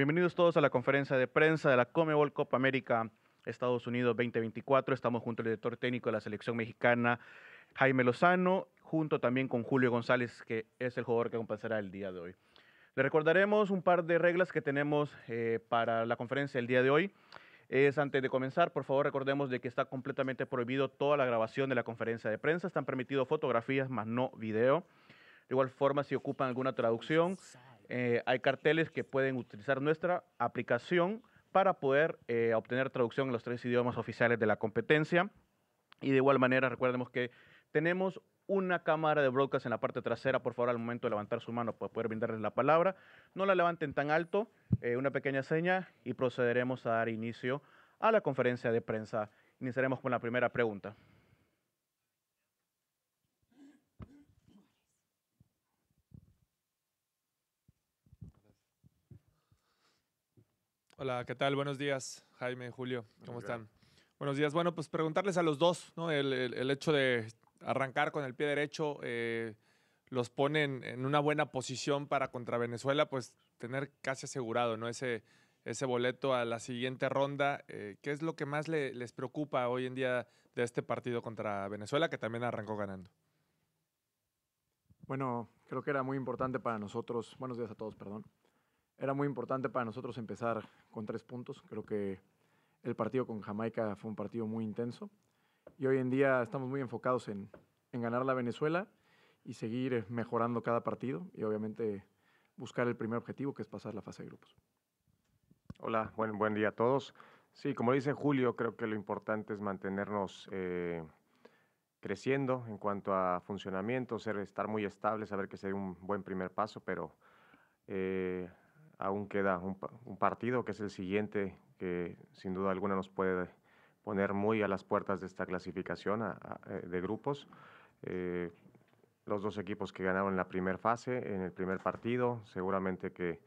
Bienvenidos todos a la conferencia de prensa de la Comebol Copa América Estados Unidos 2024. Estamos junto al director técnico de la selección mexicana, Jaime Lozano, junto también con Julio González, que es el jugador que acompañará el día de hoy. Le recordaremos un par de reglas que tenemos eh, para la conferencia el día de hoy. Es antes de comenzar, por favor recordemos de que está completamente prohibido toda la grabación de la conferencia de prensa. Están permitidas fotografías, más no video. De igual forma, si ocupan alguna traducción, eh, hay carteles que pueden utilizar nuestra aplicación para poder eh, obtener traducción en los tres idiomas oficiales de la competencia. Y de igual manera, recordemos que tenemos una cámara de broadcast en la parte trasera, por favor, al momento de levantar su mano para pues, poder brindarles la palabra. No la levanten tan alto, eh, una pequeña seña y procederemos a dar inicio a la conferencia de prensa. Iniciaremos con la primera pregunta. Hola, ¿qué tal? Buenos días, Jaime, Julio, ¿cómo están? Buenos días. Bueno, pues preguntarles a los dos, ¿no? El, hecho de arrancar con el pie derecho eh, los pone en, una buena posición para contra Venezuela, pues tener casi asegurado, ¿no? Ese, ese boleto a la siguiente ronda. Eh, ¿Qué es lo que más les preocupa hoy en día de este partido contra Venezuela, que también arrancó ganando? Bueno, creo que era muy importante para nosotros. Buenos días a todos, perdón era muy importante para nosotros empezar con tres puntos. Creo que el partido con Jamaica fue un partido muy intenso y hoy en día estamos muy enfocados en, en ganar la Venezuela y seguir eh, mejorando cada partido y obviamente buscar el primer objetivo que es pasar la fase de grupos. Hola, buen, buen día a todos. Sí, como dice Julio, creo que lo importante es mantenernos eh, creciendo en cuanto a funcionamiento, ser, estar muy estable, saber que sería un buen primer paso, pero eh, aún queda un, partido que es el siguiente, que sin duda alguna nos puede poner muy a las puertas de esta clasificación eh, de grupos. Eh, los dos equipos que ganaron en la primera fase, en el primer partido, seguramente que,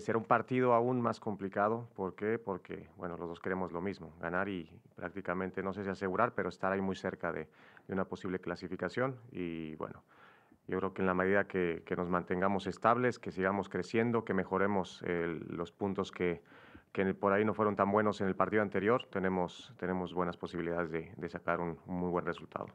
será un partido aún más complicado. ¿Por qué? Porque, bueno, los dos queremos lo mismo, ganar y prácticamente, no sé si asegurar, pero estar ahí muy cerca de, de una posible clasificación. Y bueno, yo creo que en la medida que, nos mantengamos estables, que sigamos creciendo, que mejoremos eh, los puntos que, por ahí no fueron tan buenos en el partido anterior, tenemos, buenas posibilidades de, sacar un, muy buen resultado.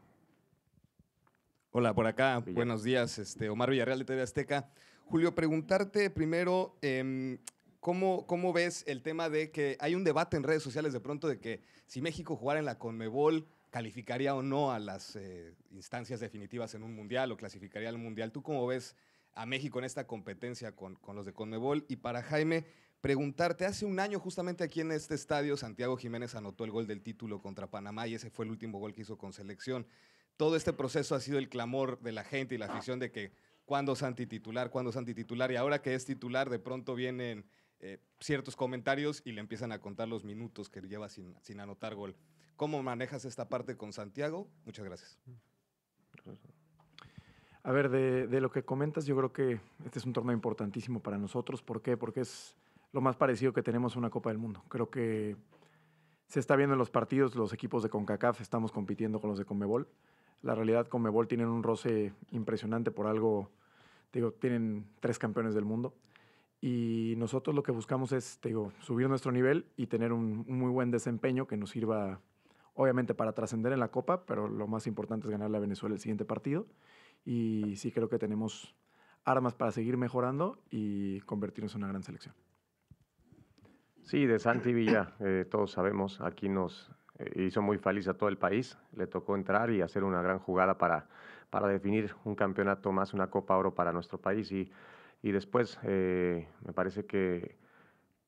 Hola, por acá. Buenos días, este, Omar Villarreal de TV Azteca. Julio, preguntarte primero, em, ¿Cómo, ¿cómo, ves el tema de que hay un debate en redes sociales de pronto de que si México jugara en la Conmebol calificaría o no a las eh, instancias definitivas en un mundial o clasificaría al mundial. ¿Tú cómo ves a México en esta competencia con, los de Conmebol? Y para Jaime, preguntarte, hace un año justamente aquí en este estadio Santiago Jiménez anotó el gol del título contra Panamá y ese fue el último gol que hizo con selección. Todo este proceso ha sido el clamor de la gente y la afición de que cuando es antititular, cuando es antititular y ahora que es titular de pronto vienen eh, ciertos comentarios y le empiezan a contar los minutos que lleva sin, sin anotar gol. ¿Cómo manejas esta parte con Santiago? Muchas gracias. A ver, de, lo que comentas, yo creo que este es un torneo importantísimo para nosotros. ¿Por qué? Porque es lo más parecido que tenemos a una Copa del Mundo. Creo que se está viendo en los partidos, los equipos de CONCACAF estamos compitiendo con los de CONMEBOL. La realidad, CONMEBOL tienen un roce impresionante por algo, digo, tienen tres campeones del mundo. Y nosotros lo que buscamos es, digo, subir nuestro nivel y tener un, un muy buen desempeño que nos sirva obviamente para trascender en la Copa, pero lo más importante es ganarle a Venezuela el siguiente partido. Y sí creo que tenemos armas para seguir mejorando y convertirnos en una gran selección. Sí, de Santi Villa, eh, todos sabemos, aquí nos eh, hizo muy feliz a todo el país. Le tocó entrar y hacer una gran jugada para, para definir un campeonato más, una Copa Oro para nuestro país. Y, después eh, me parece que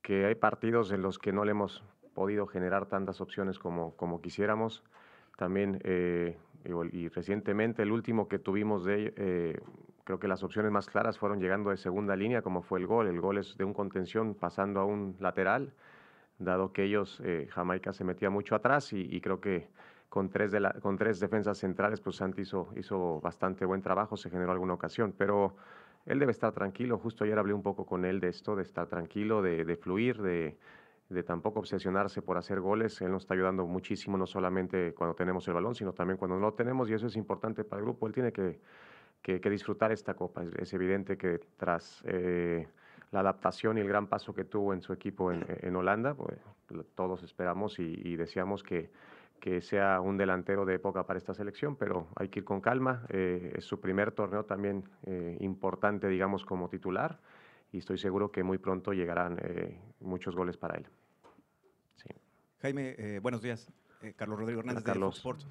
hay partidos en los que no le hemos podido generar tantas opciones como, como quisiéramos. También, eh, y, recientemente, el último que tuvimos de, eh, creo que las opciones más claras fueron llegando de segunda línea, como fue el gol. El gol es de un contención pasando a un lateral, dado que ellos, eh, Jamaica se metía mucho atrás y, y creo que con tres, de la, con tres defensas centrales, pues Santi hizo, hizo bastante buen trabajo, se generó alguna ocasión, pero él debe estar tranquilo. Justo ayer hablé un poco con él de esto, de estar tranquilo, de, de fluir, de, de tampoco obsesionarse por hacer goles. Él nos está ayudando muchísimo, no solamente cuando tenemos el balón, sino también cuando no lo tenemos, y eso es importante para el grupo. Él tiene que, disfrutar esta copa. Es, evidente que tras eh, la adaptación y el gran paso que tuvo en su equipo en, en Holanda, pues, todos esperamos y, y deseamos que, sea un delantero de época para esta selección, pero hay que ir con calma. Eh, es su primer torneo también eh, importante, digamos, como titular y estoy seguro que muy pronto llegarán eh, muchos goles para él. Jaime, eh, buenos días. Eh, Carlos Rodrigo Hernández de Sports.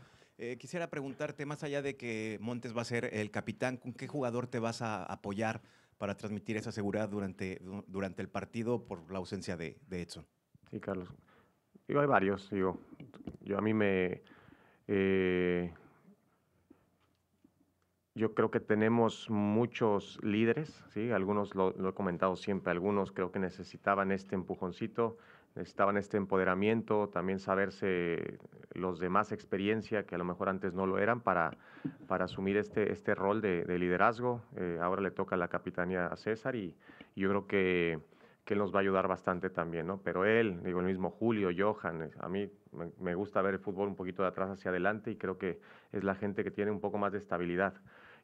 quisiera preguntarte, más allá de que Montes va a ser el capitán, ¿con qué jugador te vas a apoyar para transmitir esa seguridad durante, durante el partido por la ausencia de, Edson? Sí, Carlos. Digo, hay varios. Digo, yo a mí me yo creo que tenemos muchos líderes, ¿sí? algunos lo, he comentado siempre, algunos creo que necesitaban este empujoncito, necesitaban este empoderamiento, también saberse los demás experiencia que a lo mejor antes no lo eran para, para asumir este, este rol de, liderazgo. Eh, ahora le toca la capitanía a César y, yo creo que, que, nos va a ayudar bastante también, ¿no? Pero él, digo, el mismo Julio, Johan, eh, a mí me gusta ver el fútbol un poquito de atrás hacia adelante y creo que es la gente que tiene un poco más de estabilidad.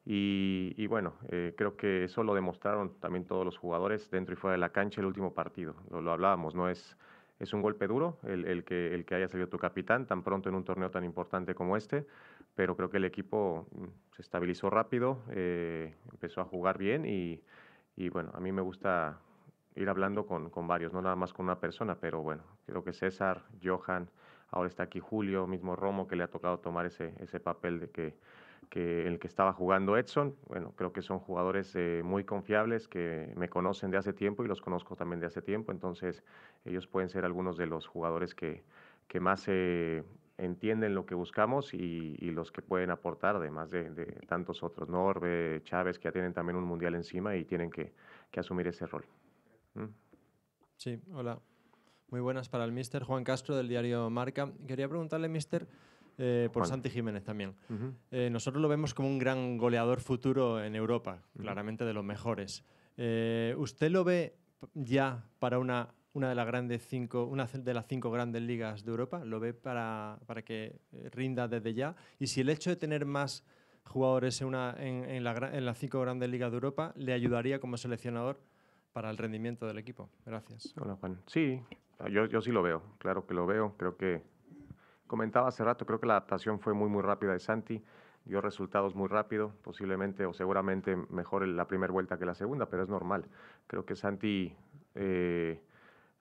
Y, bueno, eh, creo que eso lo demostraron también todos los jugadores dentro y fuera de la cancha el último partido. Lo, lo hablábamos, ¿no? Es, es un golpe duro el, que, el que haya salido tu capitán tan pronto en un torneo tan importante como este, pero creo que el equipo mm, se estabilizó rápido, eh, empezó a jugar bien y, bueno, a mí me gusta ir hablando con, con, varios, no nada más con una persona, pero bueno, creo que César, Johan, ahora está aquí Julio, mismo Romo, que le ha tocado tomar ese, ese papel de que que el que estaba jugando Edson. Bueno, creo que son jugadores eh, muy confiables que me conocen de hace tiempo y los conozco también de hace tiempo. Entonces, ellos pueden ser algunos de los jugadores que, que más eh, entienden lo que buscamos y, los que pueden aportar, además de, tantos otros. Norbe, Chávez, que ya tienen también un mundial encima y tienen que, que asumir ese rol. Mm. Sí, hola. Muy buenas para el Mister Juan Castro del diario Marca. Quería preguntarle, Mister eh, por Santi Jiménez también. Eh, nosotros lo vemos como un gran goleador futuro en Europa, claramente de los mejores. Eh, ¿Usted lo ve ya para una, una, de las grandes cinco, una de las cinco grandes ligas de Europa? ¿Lo ve para, que rinda desde ya? Y si el hecho de tener más jugadores en, una, las cinco grandes ligas de Europa le ayudaría como seleccionador para el rendimiento del equipo. Gracias. Hola, Juan. Sí, yo, yo sí lo veo, claro que lo veo. Creo que comentaba hace rato, creo que la adaptación fue muy, muy rápida de Santi, dio resultados muy rápido, posiblemente o seguramente mejor en la primera vuelta que la segunda, pero es normal. Creo que Santi, eh,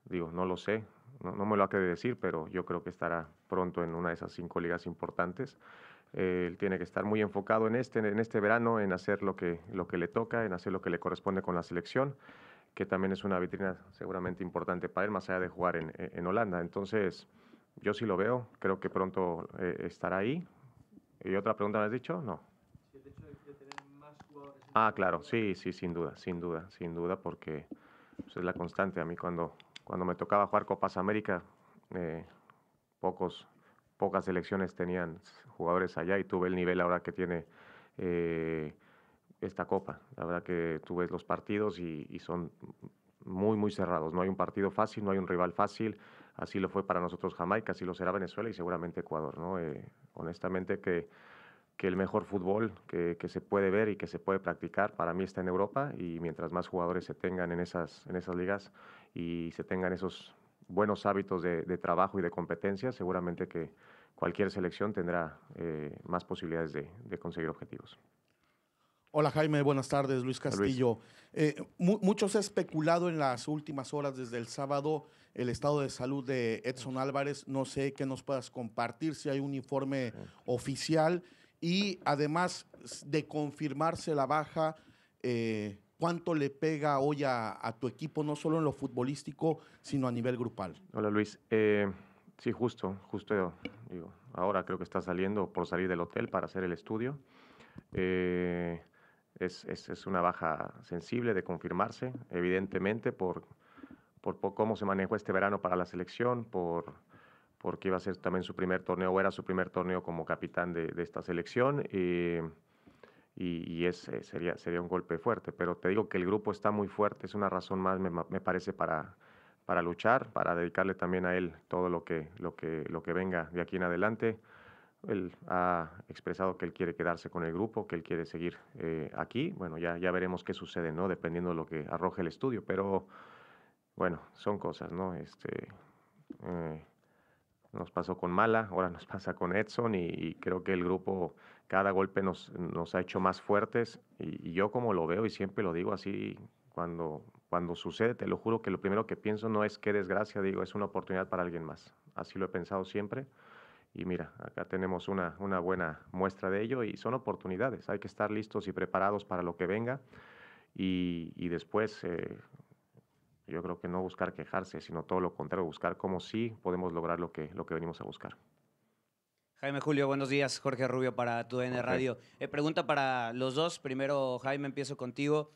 digo, no lo sé, no, me lo ha querido decir, pero yo creo que estará pronto en una de esas cinco ligas importantes. Eh, él tiene que estar muy enfocado en este, en este verano, en hacer lo que, lo que le toca, en hacer lo que le corresponde con la selección, que también es una vitrina seguramente importante para él, más allá de jugar en, en Holanda. Entonces, yo sí lo veo, creo que pronto eh, estará ahí. ¿Y otra pregunta me has dicho? No. ah, claro, sí, sí, sin duda, sin duda, sin duda, porque pues, es la constante. A mí cuando, cuando me tocaba jugar Copas América, eh, pocos, pocas selecciones tenían jugadores allá y tuve el nivel ahora que tiene eh, esta Copa. La verdad que tú ves los partidos y son muy, muy cerrados. No hay un partido fácil, no hay un rival fácil Así lo fue para nosotros Jamaica, así lo será Venezuela y seguramente Ecuador. ¿no? Eh, honestamente que, el mejor fútbol que, se puede ver y que se puede practicar para mí está en Europa y mientras más jugadores se tengan en esas, ligas y se tengan esos buenos hábitos de, trabajo y de competencia, seguramente que cualquier selección tendrá eh, más posibilidades de conseguir objetivos. Hola Jaime, buenas tardes, Luis Castillo. Eh, Muchos ha especulado en las últimas horas desde el sábado el estado de salud de Edson Álvarez. No sé qué nos puedas compartir, si hay un informe oficial y además de confirmarse la baja, eh, ¿cuánto le pega hoy a, tu equipo, no solo en lo futbolístico, sino a nivel grupal? Hola Luis, eh, sí, justo, justo, ahora creo que está saliendo por salir del hotel para hacer el estudio es, es, una baja sensible de confirmarse, evidentemente, por, cómo se manejó este verano para la selección, por porque iba a ser también su primer torneo, o era su primer torneo como capitán de, esta selección. Eh, y, ese eh, sería, un golpe fuerte. Pero te digo que el grupo está muy fuerte, es una razón más, me, me parece, para, para luchar, para dedicarle también a él todo lo que, lo que, lo que venga de aquí en adelante. Él ha expresado que él quiere quedarse con el grupo, que él quiere seguir eh, aquí. Bueno, ya, veremos qué sucede, ¿no? Dependiendo de lo que arroje el estudio, pero bueno, son cosas, ¿no? Este, eh, nos pasó con Mala, ahora nos pasa con Edson y, creo que el grupo, cada golpe nos, ha hecho más fuertes y, yo como lo veo y siempre lo digo así, cuando, cuando sucede, te lo juro que lo primero que pienso no es qué desgracia, digo, es una oportunidad para alguien más. Así lo he pensado siempre. Y mira, acá tenemos una, una buena muestra de ello y son oportunidades. Hay que estar listos y preparados para lo que venga y, y después eh, yo creo que no buscar quejarse, sino todo lo contrario, buscar cómo sí podemos lograr lo que, lo que venimos a buscar. Jaime Julio, buenos días. Jorge Rubio para TUDN Radio. Eh, pregunta para los dos. Primero, Jaime, empiezo contigo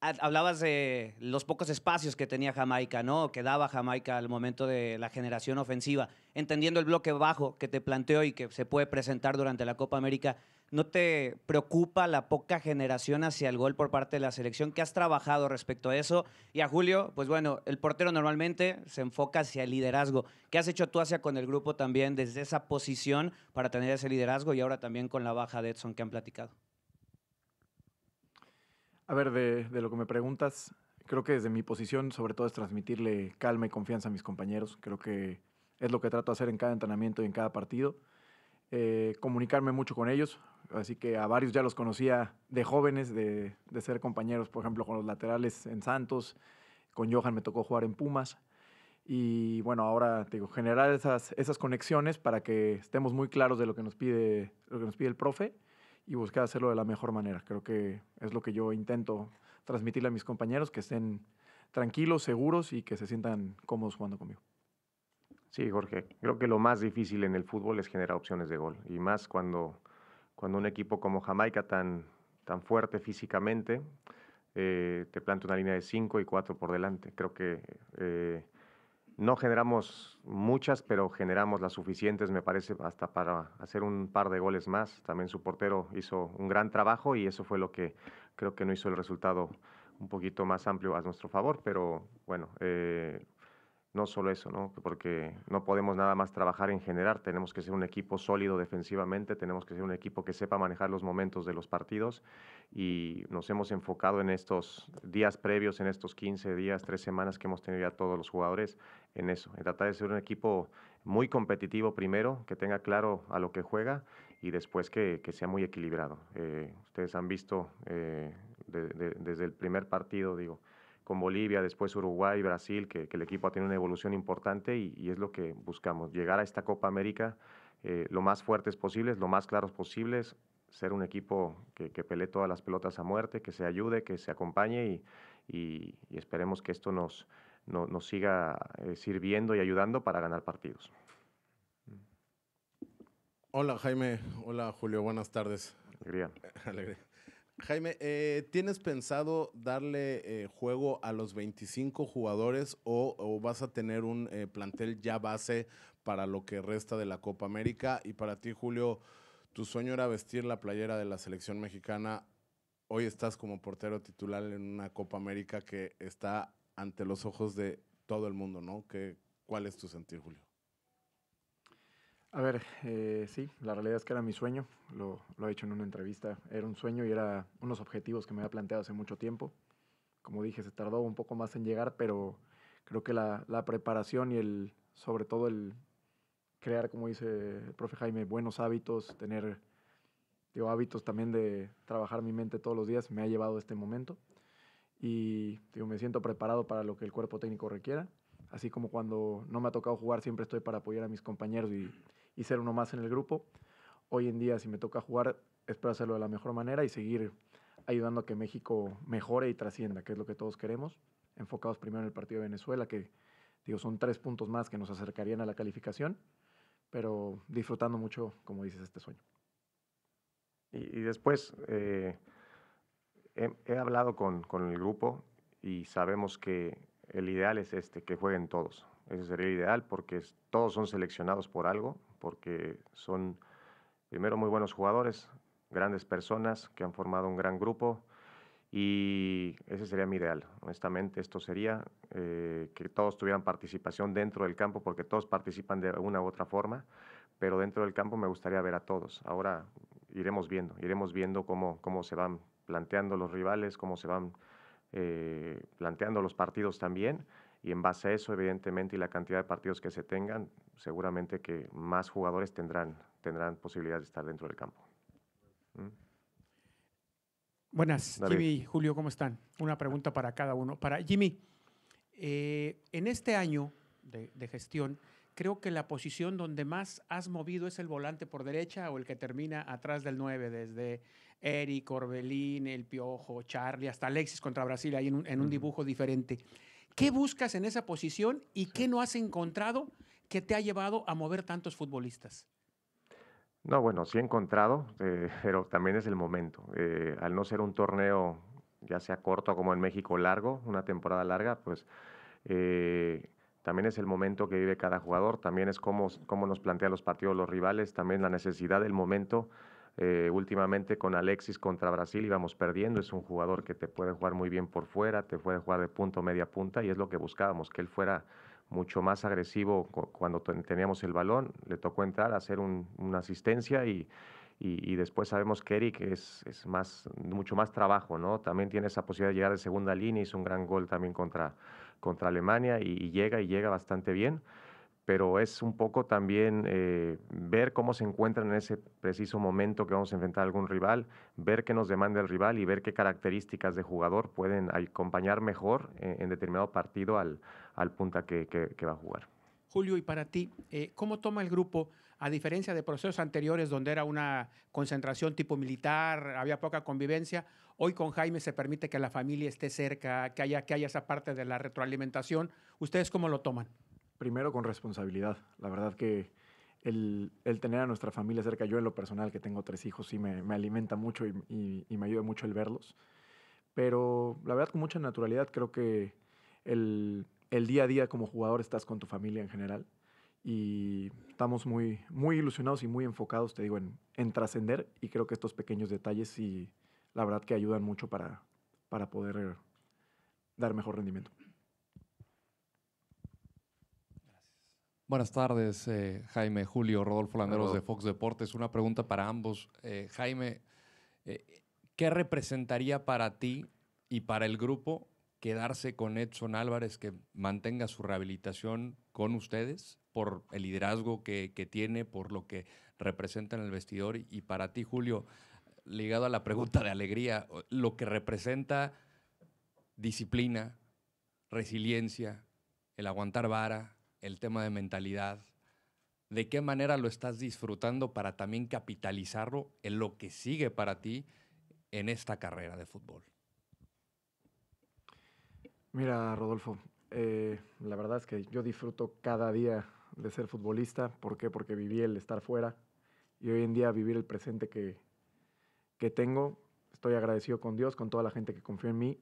hablabas de los pocos espacios que tenía Jamaica, ¿no? Que daba Jamaica al momento de la generación ofensiva. Entendiendo el bloque bajo que te planteó y que se puede presentar durante la Copa América, ¿no te preocupa la poca generación hacia el gol por parte de la selección? ¿Qué has trabajado respecto a eso? Y a Julio, pues bueno, el portero normalmente se enfoca hacia el liderazgo. ¿Qué has hecho tú hacia con el grupo también desde esa posición para tener ese liderazgo y ahora también con la baja de Edson que han platicado? A ver, de, de, lo que me preguntas, creo que desde mi posición sobre todo es transmitirle calma y confianza a mis compañeros. Creo que es lo que trato de hacer en cada entrenamiento y en cada partido. Eh, comunicarme mucho con ellos, así que a varios ya los conocía de jóvenes, de, de ser compañeros, por ejemplo, con los laterales en Santos, con Johan me tocó jugar en Pumas, y bueno, ahora digo, generar esas, esas conexiones para que estemos muy claros de lo que nos pide, lo que nos pide el profe y buscar hacerlo de la mejor manera. Creo que es lo que yo intento transmitirle a mis compañeros, que estén tranquilos, seguros y que se sientan cómodos jugando conmigo. Sí, Jorge, creo que lo más difícil en el fútbol es generar opciones de gol, y más cuando, cuando un equipo como Jamaica, tan, tan fuerte físicamente, eh, te plantea una línea de 5 y 4 por delante. Creo que eh, no generamos muchas, pero generamos las suficientes, me parece, hasta para hacer un par de goles más. También su portero hizo un gran trabajo y eso fue lo que creo que no hizo el resultado un poquito más amplio a nuestro favor, pero bueno, eh, no solo eso, ¿no? porque no podemos nada más trabajar en generar, tenemos que ser un equipo sólido defensivamente, tenemos que ser un equipo que sepa manejar los momentos de los partidos y nos hemos enfocado en estos días previos, en estos 15 días, tres semanas que hemos tenido ya todos los jugadores, en eso, en tratar de ser un equipo muy competitivo primero, que tenga claro a lo que juega y después que, sea muy equilibrado. Eh, ustedes han visto eh, desde el primer partido, digo, con Bolivia, después Uruguay, Brasil, que, el equipo ha tenido una evolución importante y, es lo que buscamos, llegar a esta Copa América eh, lo más fuertes posibles, lo más claros posibles, ser un equipo que, que, pelee todas las pelotas a muerte, que se ayude, que se acompañe y esperemos que esto nos, nos siga eh, sirviendo y ayudando para ganar partidos. Hola Jaime, hola Julio, buenas tardes. Alegría. Jaime, eh, ¿tienes pensado darle eh, juego a los 25 jugadores o, vas a tener un plantel ya base para lo que resta de la Copa América? Y para ti, Julio, tu sueño era vestir la playera de la selección mexicana. Hoy estás como portero titular en una Copa América que está ante los ojos de todo el mundo, ¿no? ¿Qué, ¿Cuál es tu sentir, Julio? A ver, eh, sí, la realidad es que era mi sueño, lo, lo, he hecho en una entrevista, era un sueño y era unos objetivos que me había planteado hace mucho tiempo. Como dije, se tardó un poco más en llegar, pero creo que la, preparación y el, sobre todo el crear, como dice el profe Jaime, buenos hábitos, tener digo, hábitos también de trabajar mi mente todos los días, me ha llevado a este momento y digo, me siento preparado para lo que el cuerpo técnico requiera. Así como cuando no me ha tocado jugar, siempre estoy para apoyar a mis compañeros y, ser uno más en el grupo. Hoy en día, si me toca jugar, espero hacerlo de la mejor manera y seguir ayudando a que México mejore y trascienda, que es lo que todos queremos. Enfocados primero en el partido de Venezuela, que digo, son tres puntos más que nos acercarían a la calificación, pero disfrutando mucho, como dices, este sueño. Y, después, eh, he, hablado con, con, el grupo y sabemos que el ideal es este, que jueguen todos. Ese sería el ideal porque todos son seleccionados por algo, porque son primero muy buenos jugadores, grandes personas que han formado un gran grupo y ese sería mi ideal. Honestamente, esto sería eh, que todos tuvieran participación dentro del campo, porque todos participan de una u otra forma, pero dentro del campo me gustaría ver a todos. Ahora iremos viendo, iremos viendo cómo, cómo se van planteando los rivales, cómo se van eh, planteando los partidos también. Y en base a eso, evidentemente, y la cantidad de partidos que se tengan, seguramente que más jugadores tendrán, tendrán posibilidad de estar dentro del campo. ¿Mm? Buenas, Jimmy Julio, ¿cómo están? Una pregunta para cada uno. Para Jimmy, eh, en este año de, de gestión, creo que la posición donde más has movido es el volante por derecha o el que termina atrás del 9, desde Eric, Orbelín, El Piojo, Charlie, hasta Alexis contra Brasil, ahí en un, dibujo diferente. ¿Qué buscas en esa posición y qué no has encontrado que te ha llevado a mover tantos futbolistas? No, bueno, sí he encontrado, eh, pero también es el momento. Eh, al no ser un torneo, ya sea corto como en México largo, una temporada larga, pues eh, también es el momento que vive cada jugador, también es cómo, cómo nos plantean los partidos los rivales, también la necesidad del momento eh, últimamente con Alexis contra Brasil íbamos perdiendo. Es un jugador que te puede jugar muy bien por fuera, te puede jugar de punto, media punta, y es lo que buscábamos, que él fuera mucho más agresivo cuando teníamos el balón. Le tocó entrar, hacer una asistencia y, después sabemos que Eric es, más, mucho más trabajo, ¿no? También tiene esa posibilidad de llegar de segunda línea, hizo un gran gol también contra, contra Alemania y llega y llega bastante bien pero es un poco también eh, ver cómo se encuentran en ese preciso momento que vamos a enfrentar a algún rival, ver qué nos demanda el rival y ver qué características de jugador pueden acompañar mejor en, determinado partido al, al punta que, va a jugar. Julio, y para ti, eh, ¿cómo toma el grupo, a diferencia de procesos anteriores donde era una concentración tipo militar, había poca convivencia? Hoy con Jaime se permite que la familia esté cerca, que haya, que haya esa parte de la retroalimentación. ¿Ustedes cómo lo toman? primero con responsabilidad. La verdad que el, tener a nuestra familia cerca, yo en lo personal que tengo tres hijos, sí me, alimenta mucho y, me ayuda mucho el verlos. Pero la verdad con mucha naturalidad creo que el, día a día como jugador estás con tu familia en general y estamos muy, muy ilusionados y muy enfocados, te digo, en, trascender y creo que estos pequeños detalles sí, la verdad que ayudan mucho para, para poder dar mejor rendimiento. Buenas tardes, eh, Jaime, Julio, Rodolfo Landeros de Fox Deportes. Una pregunta para ambos. Eh, Jaime, eh, ¿qué representaría para ti y para el grupo quedarse con Edson Álvarez, que mantenga su rehabilitación con ustedes por el liderazgo que, tiene, por lo que representa en el vestidor? y para ti, Julio, ligado a la pregunta de alegría, lo que representa disciplina, resiliencia, el aguantar vara, el tema de mentalidad, de qué manera lo estás disfrutando para también capitalizarlo en lo que sigue para ti en esta carrera de fútbol. Mira, Rodolfo, eh, la verdad es que yo disfruto cada día de ser futbolista. ¿Por qué? Porque viví el estar fuera y hoy en día vivir el presente que, que tengo. Estoy agradecido con Dios, con toda la gente que confió en mí,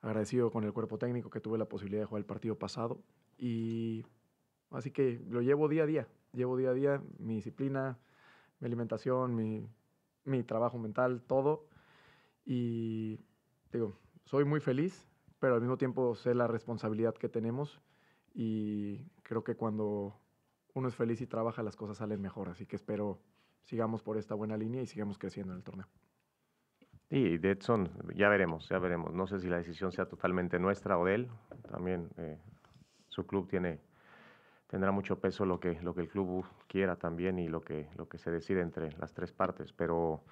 agradecido con el cuerpo técnico que tuve la posibilidad de jugar el partido pasado, y así que lo llevo día a día, llevo día a día mi disciplina, mi alimentación, mi, mi trabajo mental, todo. Y digo, soy muy feliz, pero al mismo tiempo sé la responsabilidad que tenemos y creo que cuando uno es feliz y trabaja, las cosas salen mejor. Así que espero sigamos por esta buena línea y sigamos creciendo en el torneo. Y, de ya veremos, ya veremos. No sé si la decisión sea totalmente nuestra o de él. También eh, su club tiene tendrá mucho peso lo que lo que el club quiera también y lo que lo que se decide entre las tres partes, pero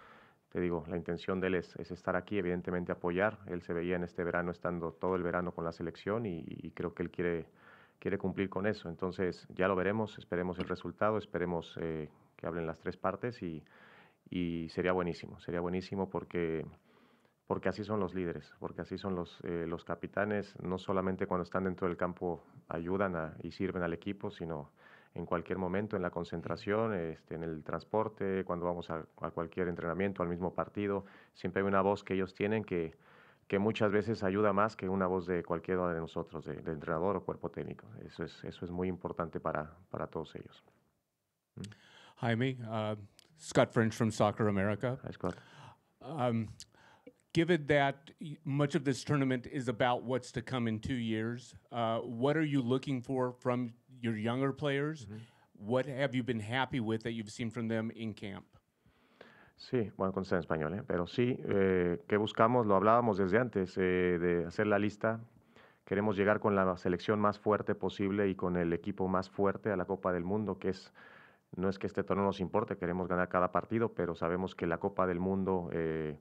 te digo, la intención de él es, estar aquí, evidentemente apoyar. Él se veía en este verano estando todo el verano con la selección y, creo que él quiere, quiere cumplir con eso. Entonces ya lo veremos, esperemos el resultado, esperemos eh, que hablen las tres partes y, y sería buenísimo, sería buenísimo porque porque así son los líderes, porque así son los, eh, los capitanes, no solamente cuando están dentro del campo ayudan a, y sirven al equipo, sino en cualquier momento, en la concentración, este, en el transporte, cuando vamos a, cualquier entrenamiento, al mismo partido, siempre hay una voz que ellos tienen que, que muchas veces ayuda más que una voz de cualquiera de nosotros, de, entrenador o cuerpo técnico. Eso es, eso es muy importante para, para todos ellos. ¿Mm? Jaime, ah, Scott French from Soccer America. Hi, Scott. Um, given that much of this tournament is about what's to come in two years, uh, what are you looking for from your younger players? Mm-hmm. What have you been happy with that you've seen from them in camp? Sí, bueno, con en español, ¿eh? pero sí, eh, ¿qué buscamos? Lo hablábamos desde antes eh, de hacer la lista. Queremos llegar con la selección más fuerte posible y con el equipo más fuerte a la Copa del Mundo, que es no es que este torneo nos importe, queremos ganar cada partido, pero sabemos que la Copa del Mundo eh,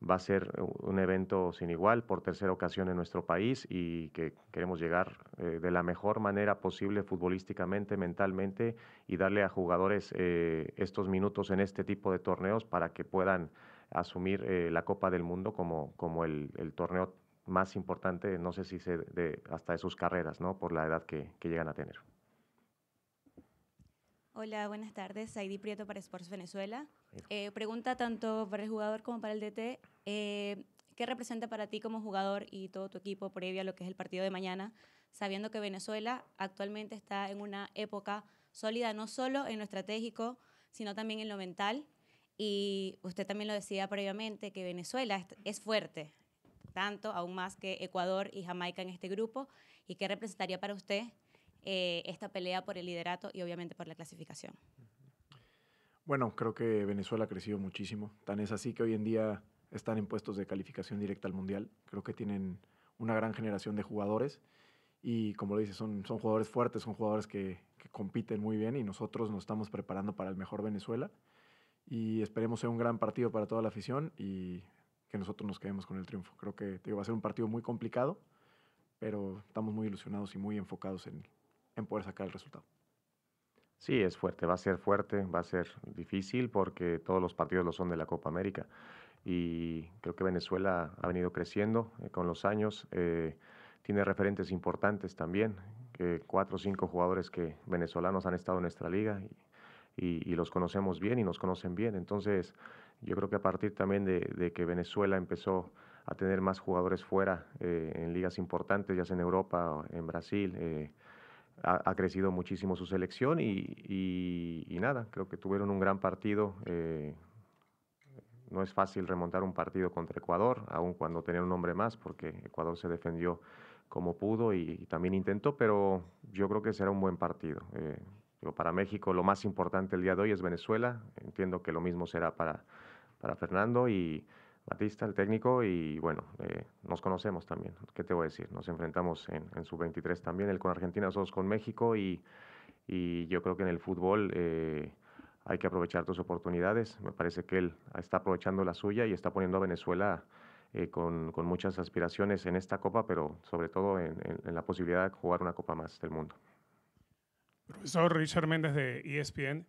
va a ser un evento sin igual por tercera ocasión en nuestro país y que queremos llegar eh, de la mejor manera posible futbolísticamente, mentalmente y darle a jugadores eh, estos minutos en este tipo de torneos para que puedan asumir eh, la Copa del Mundo como, como el, torneo más importante, no sé si se de, hasta de sus carreras, ¿no? por la edad que llegan a tener. Hola, buenas tardes. Saidi Prieto para Sports Venezuela. Eh, pregunta tanto para el jugador como para el DT. Eh, ¿Qué representa para ti como jugador y todo tu equipo previo a lo que es el partido de mañana, sabiendo que Venezuela actualmente está en una época sólida, no solo en lo estratégico, sino también en lo mental? Y usted también lo decía previamente, que Venezuela es fuerte, tanto, aún más que Ecuador y Jamaica en este grupo. ¿Y qué representaría para usted? Eh, esta pelea por el liderato y obviamente por la clasificación. Bueno, creo que Venezuela ha crecido muchísimo. Tan es así que hoy en día están en puestos de calificación directa al Mundial. Creo que tienen una gran generación de jugadores y como lo dices, son, son jugadores fuertes, son jugadores que, compiten muy bien y nosotros nos estamos preparando para el mejor Venezuela y esperemos sea un gran partido para toda la afición y que nosotros nos quedemos con el triunfo. Creo que va a ser un partido muy complicado, pero estamos muy ilusionados y muy enfocados en, en poder sacar el resultado. Sí, es fuerte, va a ser fuerte, va a ser difícil porque todos los partidos lo son de la Copa América y creo que Venezuela ha venido creciendo eh, con los años, eh, tiene referentes importantes también, eh, cuatro o cinco jugadores que venezolanos han estado en nuestra liga y, los conocemos bien y nos conocen bien, entonces yo creo que a partir también de, que Venezuela empezó a tener más jugadores fuera en ligas importantes, ya sea en Europa, en Brasil, ha, crecido muchísimo su selección y, nada, creo que tuvieron un gran partido. Eh, no es fácil remontar un partido contra Ecuador, aun cuando tenía un hombre más, porque Ecuador se defendió como pudo y, también intentó, pero yo creo que será un buen partido. Eh, para México lo más importante el día de hoy es Venezuela, entiendo que lo mismo será para, para Fernando y Batista, el técnico, y bueno, eh, nos conocemos también. ¿Qué te voy a decir? Nos enfrentamos en, sub-23 también, él con Argentina, nosotros con México, y, yo creo que en el fútbol eh, hay que aprovechar tus oportunidades. Me parece que él está aprovechando la suya y está poniendo a Venezuela eh, con, muchas aspiraciones en esta Copa, pero sobre todo en, en la posibilidad de jugar una Copa más del mundo. Profesor Richard Méndez de ESPN,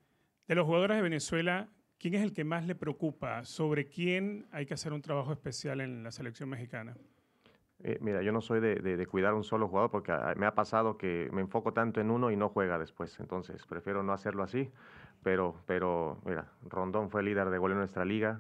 de los jugadores de Venezuela ¿Quién es el que más le preocupa? ¿Sobre quién hay que hacer un trabajo especial en la selección mexicana? Eh, mira, yo no soy de, cuidar un solo jugador porque ah, me ha pasado que me enfoco tanto en uno y no juega después. Entonces, prefiero no hacerlo así. Pero, pero mira, Rondón fue líder de gol en nuestra liga.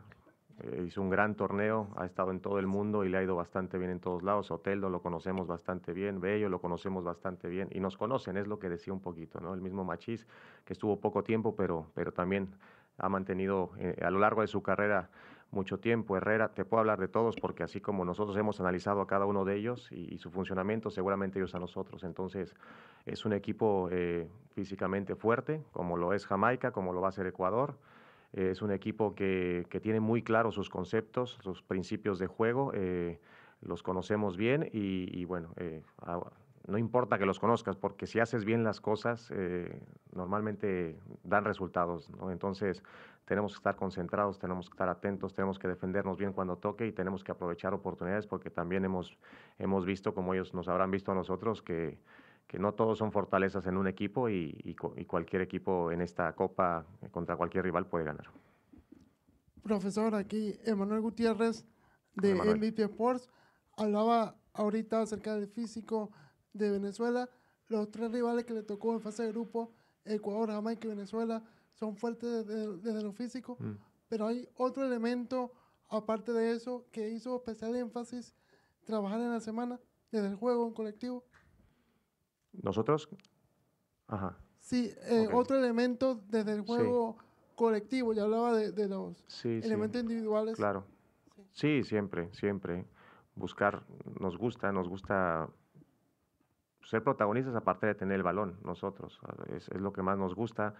Eh, hizo un gran torneo, ha estado en todo el mundo y le ha ido bastante bien en todos lados. Oteldo lo conocemos bastante bien, Bello lo conocemos bastante bien y nos conocen, es lo que decía un poquito, ¿no? El mismo Machís, que estuvo poco tiempo, pero, pero también ha mantenido eh, a lo largo de su carrera mucho tiempo. Herrera, te puedo hablar de todos porque así como nosotros hemos analizado a cada uno de ellos y, su funcionamiento, seguramente ellos a nosotros. Entonces, es un equipo eh, físicamente fuerte, como lo es Jamaica, como lo va a ser Ecuador. Eh, es un equipo que, tiene muy claros sus conceptos, sus principios de juego. los conocemos bien y, y bueno, no importa que los conozcas, porque si haces bien las cosas, eh, normalmente dan resultados. Entonces, tenemos que estar concentrados, tenemos que estar atentos, tenemos que defendernos bien cuando toque y tenemos que aprovechar oportunidades, porque también hemos, hemos visto, como ellos nos habrán visto a nosotros, que, que no todos son fortalezas en un equipo y, cualquier equipo en esta Copa eh, contra cualquier rival puede ganar. Profesor, aquí Emanuel Gutiérrez de MVP Sports hablaba ahorita acerca del físico de Venezuela. Los tres rivales que le tocó en fase de grupo, Ecuador, Jamaica y Venezuela, son fuertes desde, lo físico. Mm. Pero hay otro elemento, aparte de eso, que hizo especial énfasis trabajar en la semana, desde el juego en colectivo. Nosotros. Ajá. Sí, eh, otro elemento desde el juego colectivo, ya hablaba de, los elementos individuales. Claro. Sí, siempre, siempre. Buscar, nos gusta, nos gusta ser protagonistas aparte de tener el balón nosotros. Es, lo que más nos gusta.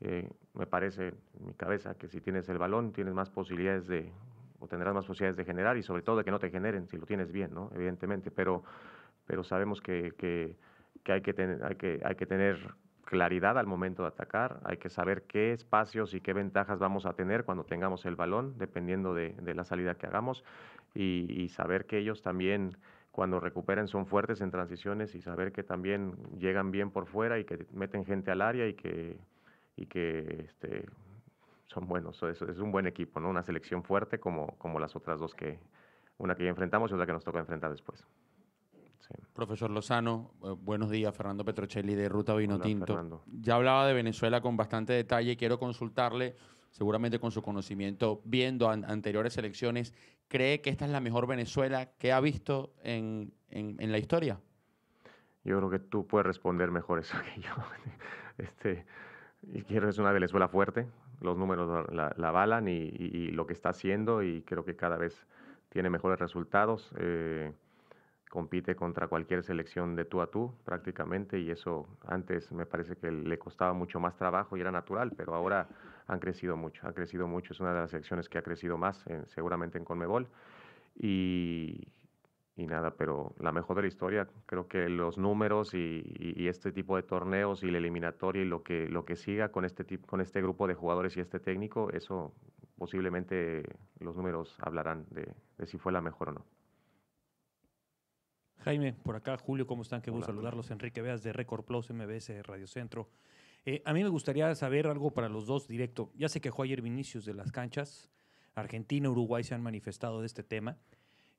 Eh, me parece en mi cabeza que si tienes el balón tienes más posibilidades de, o tendrás más posibilidades de generar y sobre todo de que no te generen si lo tienes bien, ¿no? Evidentemente, pero, pero sabemos que, que, hay, que, hay, que hay que tener claridad al momento de atacar, hay que saber qué espacios y qué ventajas vamos a tener cuando tengamos el balón, dependiendo de, la salida que hagamos, y saber que ellos también cuando recuperen son fuertes en transiciones y saber que también llegan bien por fuera y que meten gente al área y que, y que este, son buenos. Es, es un buen equipo, ¿no? una selección fuerte como, como las otras dos que, una que ya enfrentamos y otra que nos toca enfrentar después. Profesor Lozano, eh, buenos días. Fernando Petrocelli de Ruta Vinotinto. ya hablaba de Venezuela con bastante detalle. Quiero consultarle, seguramente con su conocimiento, viendo anteriores elecciones, cree que esta es la mejor Venezuela que ha visto en, en, la historia? Yo creo que tú puedes responder mejor eso que yo. Este, y quiero es una Venezuela fuerte, los números la, avalan y, lo que está haciendo y creo que cada vez tiene mejores resultados. Eh, compite contra cualquier selección de tú a tú prácticamente y eso antes me parece que le costaba mucho más trabajo y era natural, pero ahora han crecido mucho, ha crecido mucho, es una de las selecciones que ha crecido más seguramente en Conmebol y, nada, pero la mejor de la historia, creo que los números y, este tipo de torneos y la eliminatoria y lo que, lo que siga con este, con este grupo de jugadores y este técnico, eso posiblemente los números hablarán de si fue la mejor o no. Jaime, por acá, Julio, ¿cómo están? Qué gusto saludarlos. Enrique Veas de Record Plus, MBS Radio Centro. Eh, a mí me gustaría saber algo para los dos directo. Ya se quejó ayer Vinicius de las canchas. Argentina, Uruguay se han manifestado de este tema.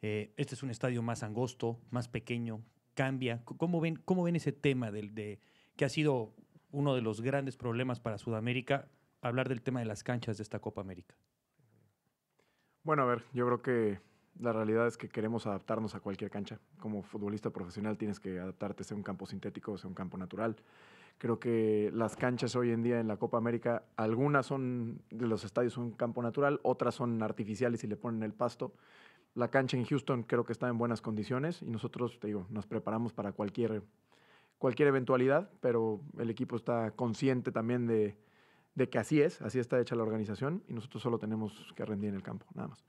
Eh, este es un estadio más angosto, más pequeño, cambia. ¿Cómo ven, ven ese tema del, de, que ha sido uno de los grandes problemas para Sudamérica, hablar del tema de las canchas de esta Copa América? Bueno, a ver, yo creo que la realidad es que queremos adaptarnos a cualquier cancha. Como futbolista profesional tienes que adaptarte, sea un campo sintético, o sea un campo natural. Creo que las canchas hoy en día en la Copa América, algunas son de los estadios un campo natural, otras son artificiales y le ponen el pasto. La cancha en Houston creo que está en buenas condiciones y nosotros, te digo, nos preparamos para cualquier, cualquier eventualidad, pero el equipo está consciente también de, de que así es, así está hecha la organización y nosotros solo tenemos que rendir en el campo, nada más.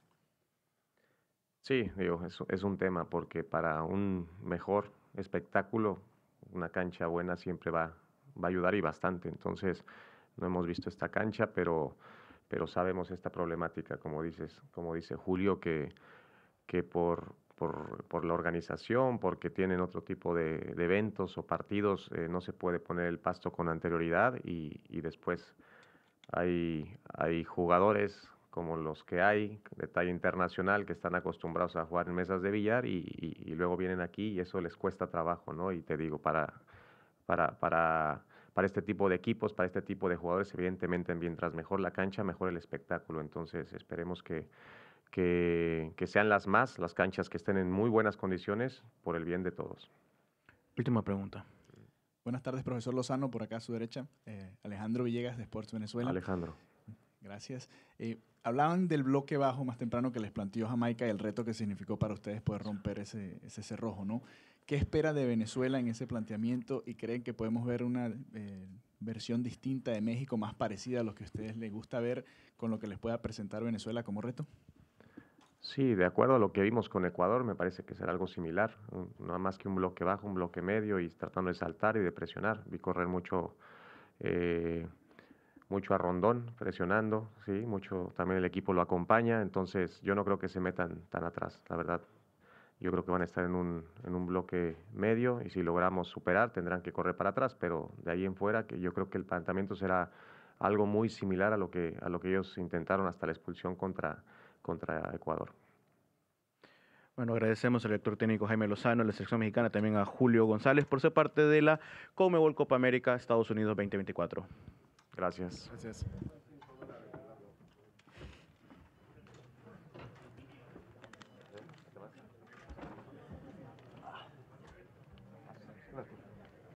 Sí, digo, es, es un tema porque para un mejor espectáculo, una cancha buena siempre va, va a ayudar y bastante. Entonces, no hemos visto esta cancha, pero, pero sabemos esta problemática, como, dices, como dice Julio, que, que por, por, la organización, porque tienen otro tipo de, eventos o partidos, eh, no se puede poner el pasto con anterioridad y, y después hay, hay jugadores, como los que hay de talla internacional que están acostumbrados a jugar en mesas de billar y, luego vienen aquí y eso les cuesta trabajo, ¿no? Y te digo, para, para, para, este tipo de equipos, para este tipo de jugadores, evidentemente mientras mejor la cancha, mejor el espectáculo. Entonces esperemos que, que, sean las más, las canchas que estén en muy buenas condiciones por el bien de todos. Última pregunta. Buenas tardes, profesor Lozano, por acá a su derecha, eh, Alejandro Villegas de Sports Venezuela. Alejandro. Gracias. Eh, hablaban del bloque bajo más temprano que les planteó Jamaica y el reto que significó para ustedes poder romper ese, cerrojo, ¿no? ¿Qué espera de Venezuela en ese planteamiento y creen que podemos ver una eh, versión distinta de México, más parecida a lo que a ustedes les gusta ver con lo que les pueda presentar Venezuela como reto? Sí, de acuerdo a lo que vimos con Ecuador, me parece que será algo similar, Nada más que un bloque bajo, un bloque medio y tratando de saltar y de presionar. Vi correr mucho eh, mucho a Rondón presionando, sí, mucho también el equipo lo acompaña, entonces yo no creo que se metan tan atrás, la verdad. Yo creo que van a estar en un, en un bloque medio y si logramos superar tendrán que correr para atrás, pero de ahí en fuera que yo creo que el planteamiento será algo muy similar a lo que, a lo que ellos intentaron hasta la expulsión contra, contra Ecuador. Bueno, agradecemos al director técnico Jaime Lozano, a la selección mexicana, también a Julio González por ser parte de la Comebol Copa América Estados Unidos 2024. Gracias.